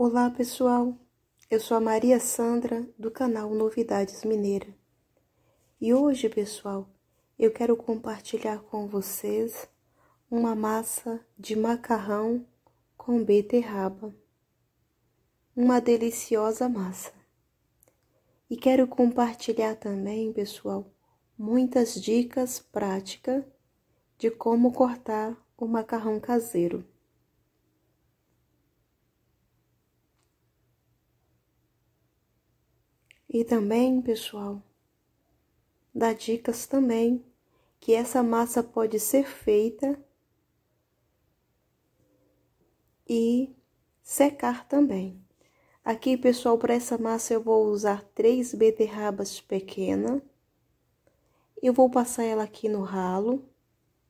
Olá, pessoal. Eu sou a Maria Sandra do canal Novidades Mineira. E hoje, pessoal, eu quero compartilhar com vocês uma massa de macarrão com beterraba. Uma deliciosa massa. E quero compartilhar também, pessoal, muitas dicas práticas de como cortar o macarrão caseiro. E também, pessoal, dá dicas também que essa massa pode ser feita e secar também. Aqui, pessoal, para essa massa eu vou usar três beterrabas pequenas. Eu vou passar ela aqui no ralo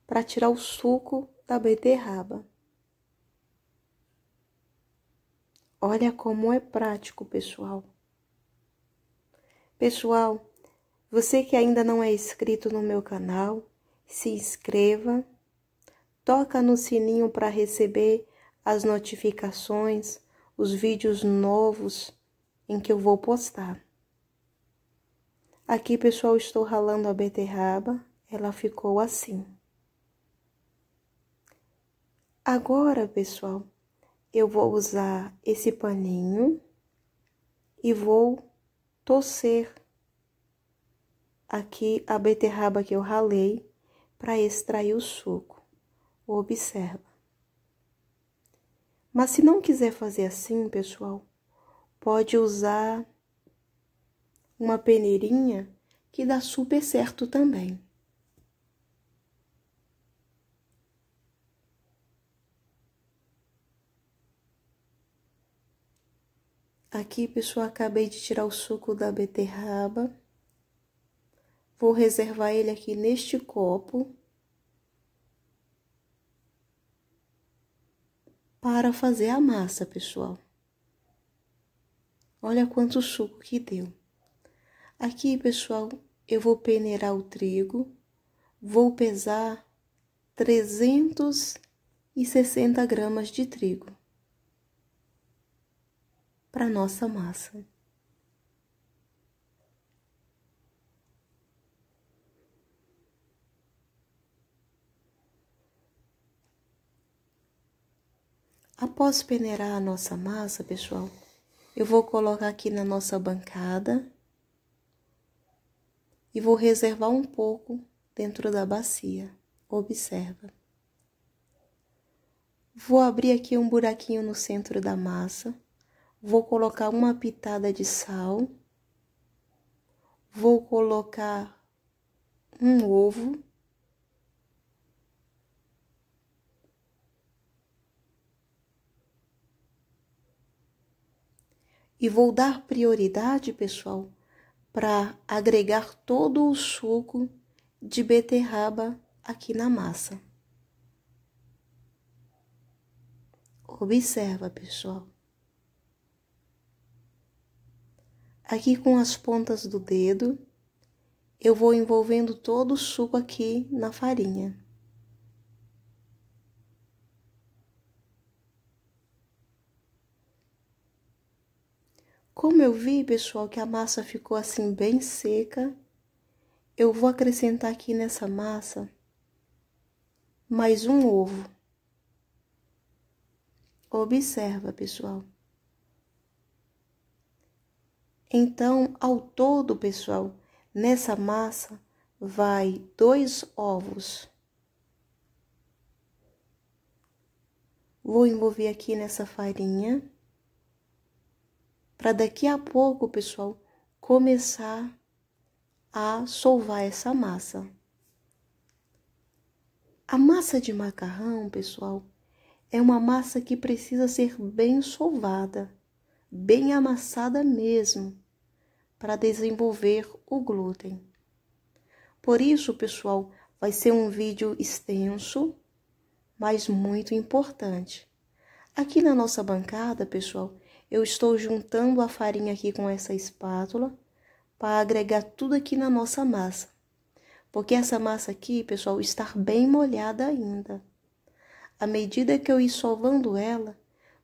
para tirar o suco da beterraba. Olha como é prático, pessoal. Pessoal, você que ainda não é inscrito no meu canal, se inscreva, toca no sininho para receber as notificações, os vídeos novos em que eu vou postar. Aqui, pessoal, estou ralando a beterraba, ela ficou assim. Agora, pessoal, eu vou usar esse paninho e vou torcer aqui a beterraba que eu ralei para extrair o suco. Observa. Mas se não quiser fazer assim, pessoal, pode usar uma peneirinha que dá super certo também. Aqui, pessoal, acabei de tirar o suco da beterraba. Vou reservar ele aqui neste copo. Para fazer a massa, pessoal. Olha quanto suco que deu. Aqui, pessoal, eu vou peneirar o trigo. Vou pesar 360 gramas de trigo para nossa massa. Após peneirar a nossa massa, pessoal, eu vou colocar aqui na nossa bancada e vou reservar um pouco dentro da bacia. Observa. Vou abrir aqui um buraquinho no centro da massa Vou colocar uma pitada de sal. Vou colocar um ovo. E vou dar prioridade, pessoal, para agregar todo o suco de beterraba aqui na massa. Observa, pessoal. Aqui com as pontas do dedo, eu vou envolvendo todo o suco aqui na farinha. Como eu vi, pessoal, que a massa ficou assim bem seca, eu vou acrescentar aqui nessa massa mais um ovo. Observa, pessoal. Então, ao todo, pessoal, nessa massa vai dois ovos. Vou envolver aqui nessa farinha para daqui a pouco, pessoal, começar a solvar essa massa. A massa de macarrão, pessoal, é uma massa que precisa ser bem solvada bem amassada mesmo, para desenvolver o glúten. Por isso, pessoal, vai ser um vídeo extenso, mas muito importante. Aqui na nossa bancada, pessoal, eu estou juntando a farinha aqui com essa espátula para agregar tudo aqui na nossa massa. Porque essa massa aqui, pessoal, está bem molhada ainda. À medida que eu ir solvando ela,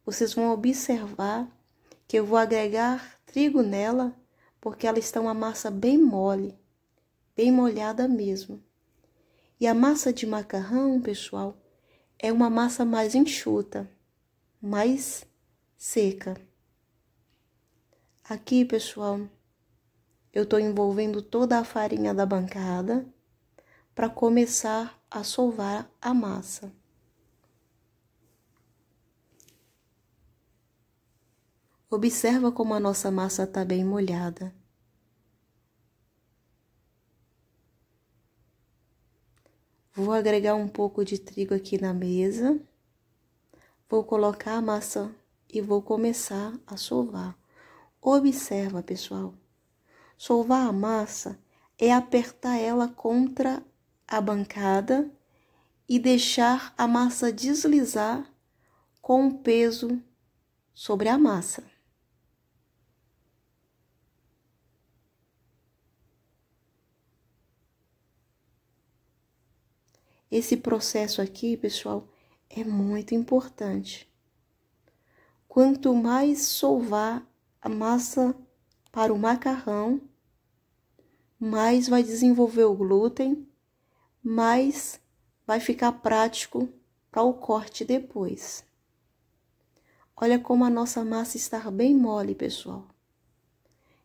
vocês vão observar que eu vou agregar trigo nela, porque ela está uma massa bem mole, bem molhada mesmo. E a massa de macarrão, pessoal, é uma massa mais enxuta, mais seca. Aqui, pessoal, eu estou envolvendo toda a farinha da bancada para começar a sovar a massa. Observa como a nossa massa está bem molhada. Vou agregar um pouco de trigo aqui na mesa. Vou colocar a massa e vou começar a sovar. Observa, pessoal. Sovar a massa é apertar ela contra a bancada e deixar a massa deslizar com o peso sobre a massa. Esse processo aqui, pessoal, é muito importante. Quanto mais solvar a massa para o macarrão, mais vai desenvolver o glúten, mais vai ficar prático para o corte depois. Olha como a nossa massa está bem mole, pessoal.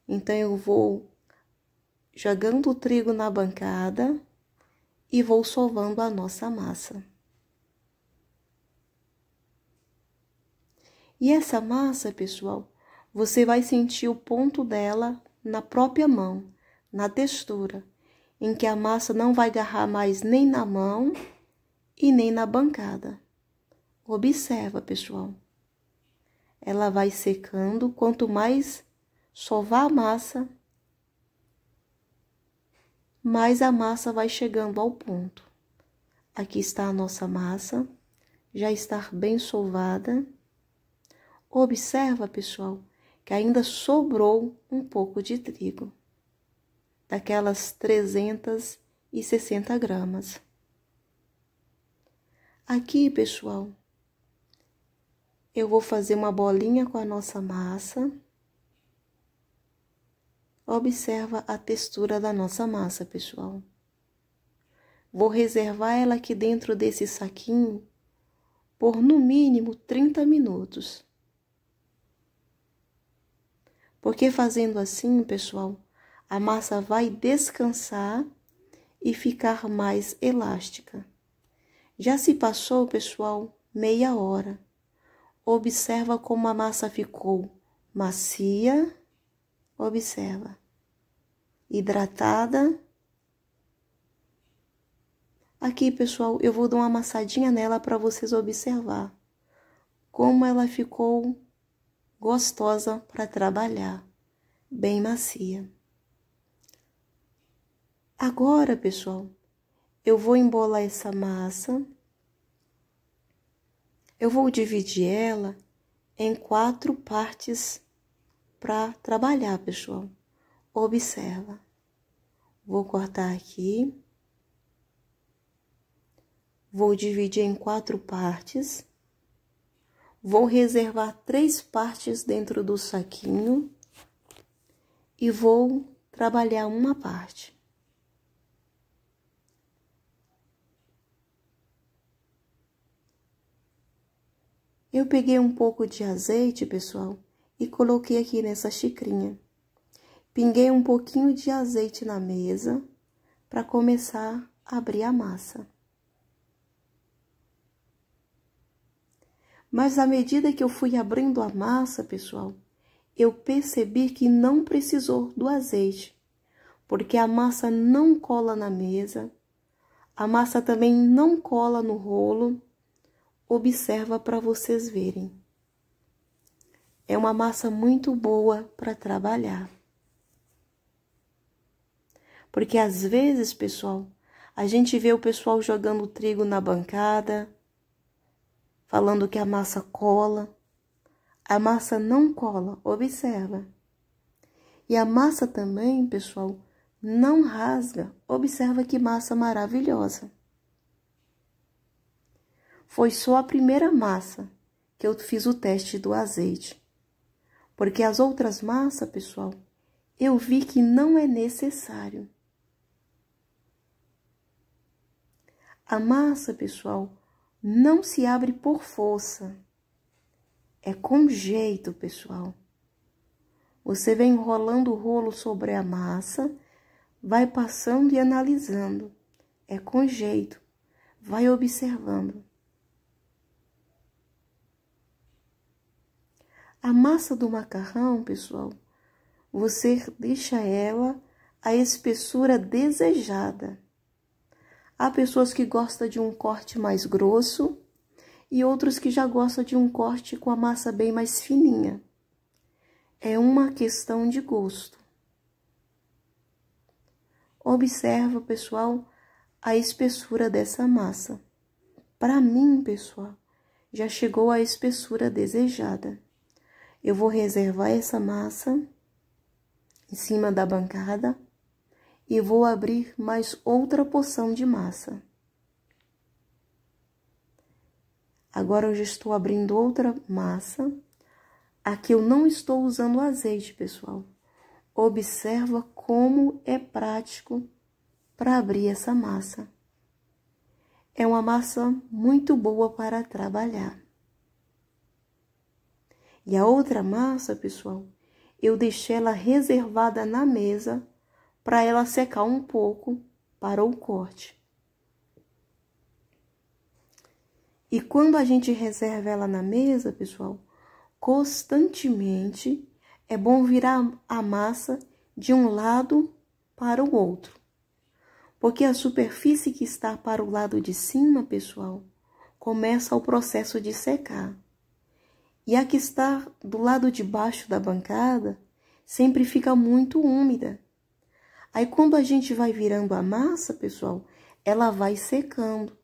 Então eu vou jogando o trigo na bancada e vou sovando a nossa massa. E essa massa, pessoal, você vai sentir o ponto dela na própria mão, na textura, em que a massa não vai agarrar mais nem na mão e nem na bancada. Observa, pessoal. Ela vai secando, quanto mais sovar a massa, mais a massa vai chegando ao ponto. Aqui está a nossa massa, já está bem sovada. Observa, pessoal, que ainda sobrou um pouco de trigo, daquelas 360 gramas. Aqui, pessoal, eu vou fazer uma bolinha com a nossa massa. Observa a textura da nossa massa, pessoal. Vou reservar ela aqui dentro desse saquinho por no mínimo 30 minutos. Porque fazendo assim, pessoal, a massa vai descansar e ficar mais elástica. Já se passou, pessoal, meia hora. Observa como a massa ficou macia Observa. Hidratada. Aqui, pessoal, eu vou dar uma amassadinha nela para vocês observar como ela ficou gostosa para trabalhar, bem macia. Agora, pessoal, eu vou embolar essa massa. Eu vou dividir ela em quatro partes para trabalhar, pessoal. Observa. Vou cortar aqui. Vou dividir em quatro partes. Vou reservar três partes dentro do saquinho. E vou trabalhar uma parte. Eu peguei um pouco de azeite, pessoal, e coloquei aqui nessa xicrinha. Pinguei um pouquinho de azeite na mesa para começar a abrir a massa. Mas à medida que eu fui abrindo a massa, pessoal, eu percebi que não precisou do azeite, porque a massa não cola na mesa, a massa também não cola no rolo. Observa para vocês verem. É uma massa muito boa para trabalhar. Porque às vezes, pessoal, a gente vê o pessoal jogando trigo na bancada, falando que a massa cola. A massa não cola, observa. E a massa também, pessoal, não rasga. Observa que massa maravilhosa. Foi só a primeira massa que eu fiz o teste do azeite porque as outras massas, pessoal, eu vi que não é necessário. A massa, pessoal, não se abre por força. É com jeito, pessoal. Você vem enrolando o rolo sobre a massa, vai passando e analisando. É com jeito. Vai observando. A massa do macarrão, pessoal, você deixa ela a espessura desejada. Há pessoas que gostam de um corte mais grosso e outros que já gostam de um corte com a massa bem mais fininha. É uma questão de gosto. Observa, pessoal, a espessura dessa massa. Para mim, pessoal, já chegou à espessura desejada. Eu vou reservar essa massa em cima da bancada e vou abrir mais outra porção de massa. Agora eu já estou abrindo outra massa. Aqui eu não estou usando azeite, pessoal. Observa como é prático para abrir essa massa. É uma massa muito boa para trabalhar. E a outra massa, pessoal, eu deixei ela reservada na mesa para ela secar um pouco para o corte. E quando a gente reserva ela na mesa, pessoal, constantemente é bom virar a massa de um lado para o outro. Porque a superfície que está para o lado de cima, pessoal, começa o processo de secar. E a que está do lado de baixo da bancada sempre fica muito úmida. Aí quando a gente vai virando a massa, pessoal, ela vai secando.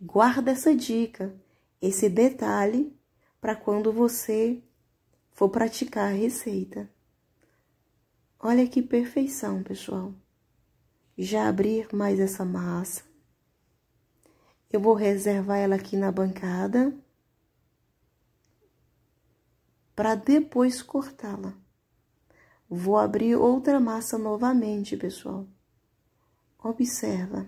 Guarda essa dica, esse detalhe para quando você for praticar a receita. Olha que perfeição, pessoal. Já abrir mais essa massa. Eu vou reservar ela aqui na bancada para depois cortá-la. Vou abrir outra massa novamente, pessoal. Observa.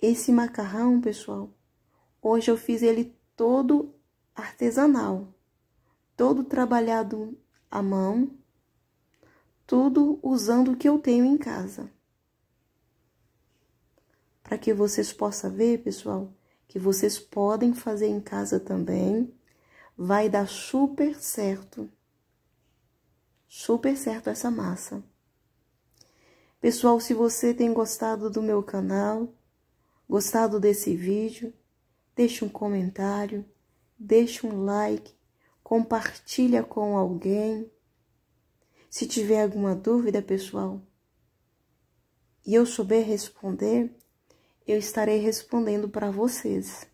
Esse macarrão, pessoal, hoje eu fiz ele todo artesanal, todo trabalhado à mão, tudo usando o que eu tenho em casa. Para que vocês possam ver, pessoal, que vocês podem fazer em casa também vai dar super certo. Super certo essa massa. Pessoal, se você tem gostado do meu canal, gostado desse vídeo, deixe um comentário, deixe um like, compartilha com alguém. Se tiver alguma dúvida, pessoal, e eu souber responder, eu estarei respondendo para vocês.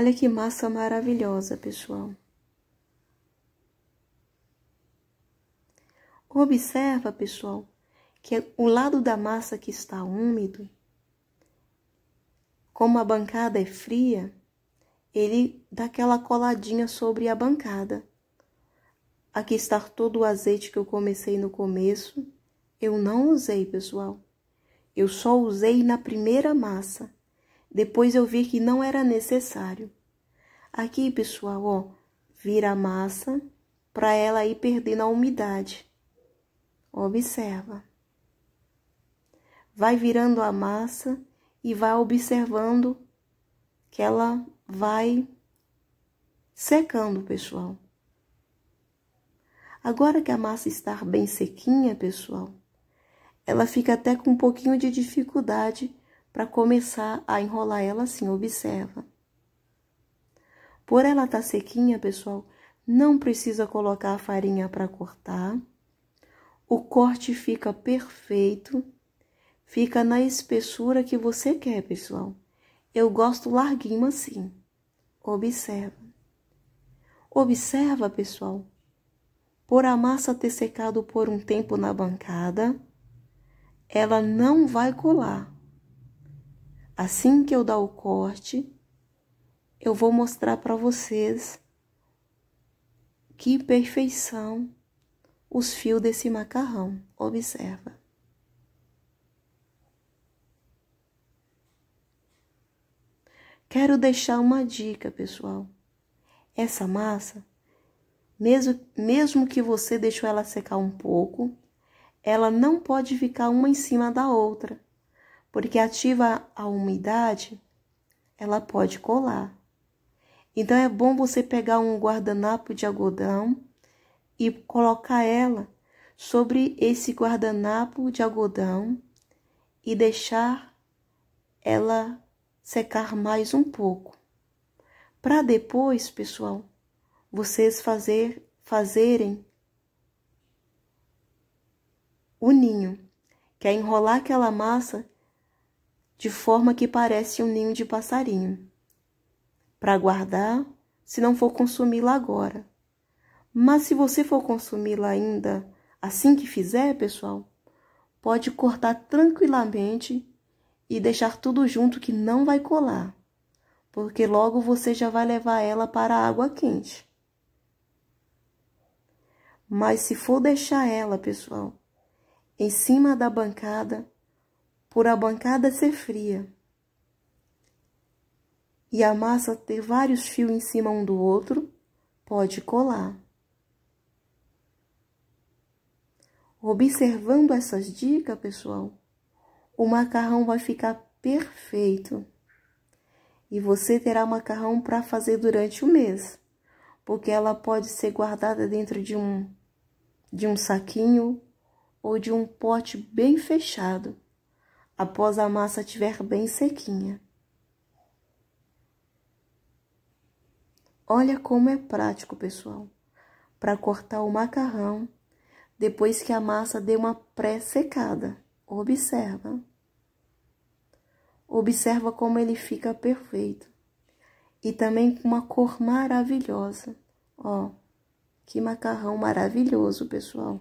Olha que massa maravilhosa, pessoal. Observa, pessoal, que o lado da massa que está úmido, como a bancada é fria, ele dá aquela coladinha sobre a bancada. Aqui está todo o azeite que eu comecei no começo. Eu não usei, pessoal. Eu só usei na primeira massa. Depois eu vi que não era necessário. Aqui, pessoal, ó, vira a massa para ela ir perdendo a umidade. Observa. Vai virando a massa e vai observando que ela vai secando, pessoal. Agora que a massa está bem sequinha, pessoal, ela fica até com um pouquinho de dificuldade para começar a enrolar ela assim, observa. Por ela estar tá sequinha, pessoal, não precisa colocar a farinha para cortar. O corte fica perfeito, fica na espessura que você quer, pessoal. Eu gosto larguinho assim. Observa. Observa, pessoal, por a massa ter secado por um tempo na bancada, ela não vai colar. Assim que eu dar o corte, eu vou mostrar para vocês que perfeição os fios desse macarrão. Observa. Quero deixar uma dica, pessoal. Essa massa, mesmo, mesmo que você deixou ela secar um pouco, ela não pode ficar uma em cima da outra porque ativa a umidade, ela pode colar. Então é bom você pegar um guardanapo de algodão e colocar ela sobre esse guardanapo de algodão e deixar ela secar mais um pouco. Para depois, pessoal, vocês fazer, fazerem o ninho, que é enrolar aquela massa de forma que parece um ninho de passarinho, para guardar se não for consumi-la agora. Mas se você for consumi-la ainda, assim que fizer, pessoal, pode cortar tranquilamente e deixar tudo junto que não vai colar, porque logo você já vai levar ela para a água quente. Mas se for deixar ela, pessoal, em cima da bancada, por a bancada ser fria e a massa ter vários fios em cima um do outro, pode colar. Observando essas dicas, pessoal, o macarrão vai ficar perfeito. E você terá macarrão para fazer durante o mês, porque ela pode ser guardada dentro de um de um saquinho ou de um pote bem fechado após a massa estiver bem sequinha. Olha como é prático, pessoal, para cortar o macarrão depois que a massa deu uma pré-secada. Observa. Observa como ele fica perfeito. E também com uma cor maravilhosa. Ó, que macarrão maravilhoso, pessoal.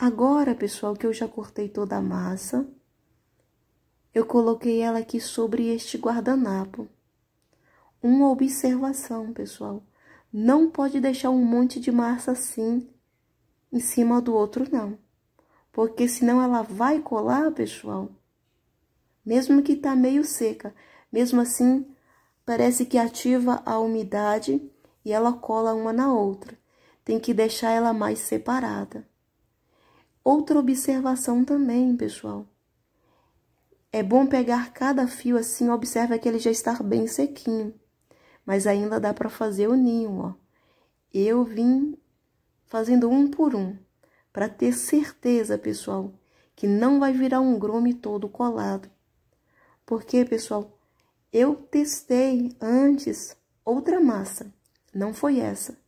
Agora, pessoal, que eu já cortei toda a massa, eu coloquei ela aqui sobre este guardanapo. Uma observação, pessoal. Não pode deixar um monte de massa assim, em cima do outro, não. Porque senão ela vai colar, pessoal. Mesmo que tá meio seca. Mesmo assim, parece que ativa a umidade e ela cola uma na outra. Tem que deixar ela mais separada. Outra observação também, pessoal. É bom pegar cada fio assim, observa que ele já está bem sequinho. Mas ainda dá para fazer o ninho, ó. Eu vim fazendo um por um, para ter certeza, pessoal, que não vai virar um grume todo colado. Porque, pessoal, eu testei antes outra massa, não foi essa.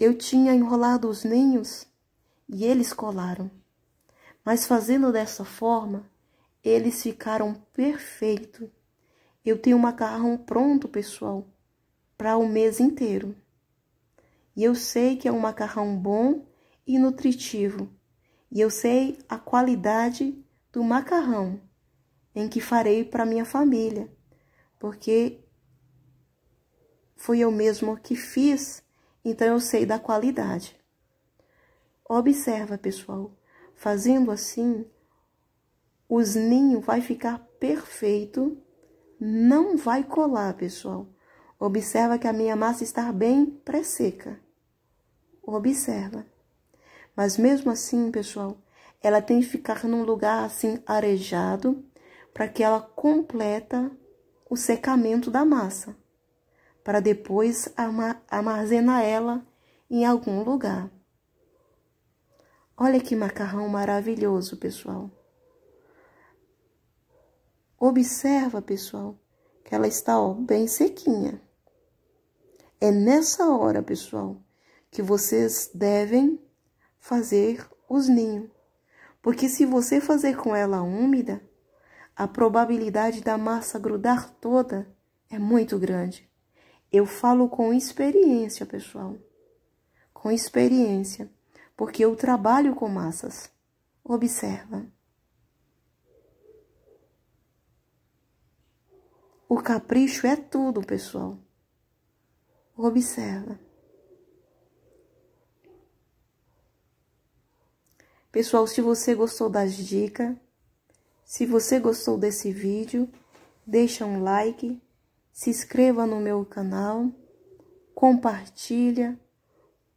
Eu tinha enrolado os ninhos e eles colaram. Mas fazendo dessa forma, eles ficaram perfeito. Eu tenho um macarrão pronto, pessoal, para o mês inteiro. E eu sei que é um macarrão bom e nutritivo. E eu sei a qualidade do macarrão em que farei para minha família, porque foi eu mesmo que fiz, então eu sei da qualidade. Observa, pessoal. Fazendo assim, os ninhos vai ficar perfeito, não vai colar, pessoal. Observa que a minha massa está bem pré-seca. Observa. Mas mesmo assim, pessoal, ela tem que ficar num lugar assim arejado para que ela completa o secamento da massa, para depois armazenar ela em algum lugar. Olha que macarrão maravilhoso, pessoal. Observa, pessoal, que ela está ó, bem sequinha. É nessa hora, pessoal, que vocês devem fazer os ninhos. Porque se você fazer com ela úmida, a probabilidade da massa grudar toda é muito grande. Eu falo com experiência, pessoal. Com experiência porque eu trabalho com massas. Observa. O capricho é tudo, pessoal. Observa. Pessoal, se você gostou das dicas, se você gostou desse vídeo, deixa um like, se inscreva no meu canal, compartilha,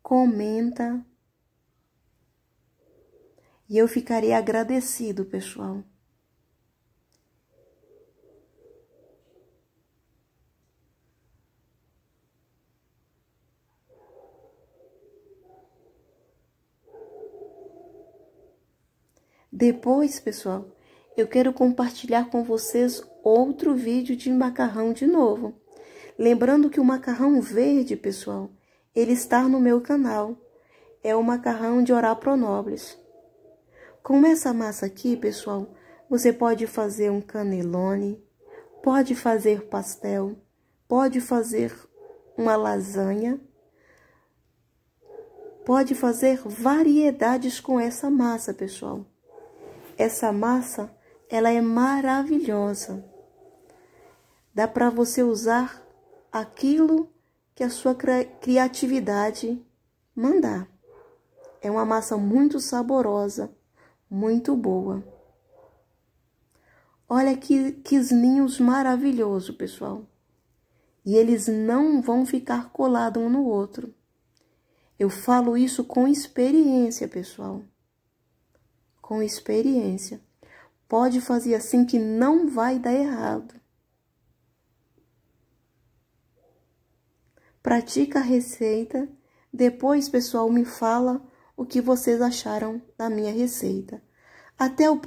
comenta. E eu ficarei agradecido, pessoal. Depois, pessoal, eu quero compartilhar com vocês outro vídeo de macarrão de novo. Lembrando que o macarrão verde, pessoal, ele está no meu canal. É o macarrão de orar pro nobres. Com essa massa aqui, pessoal, você pode fazer um canelone, pode fazer pastel, pode fazer uma lasanha, pode fazer variedades com essa massa, pessoal. Essa massa, ela é maravilhosa. Dá para você usar aquilo que a sua criatividade mandar. É uma massa muito saborosa muito boa. Olha que, que ninhos maravilhoso, pessoal. E eles não vão ficar colados um no outro. Eu falo isso com experiência, pessoal. Com experiência. Pode fazer assim que não vai dar errado. Pratica a receita. Depois, pessoal, me fala o que vocês acharam da minha receita. Até o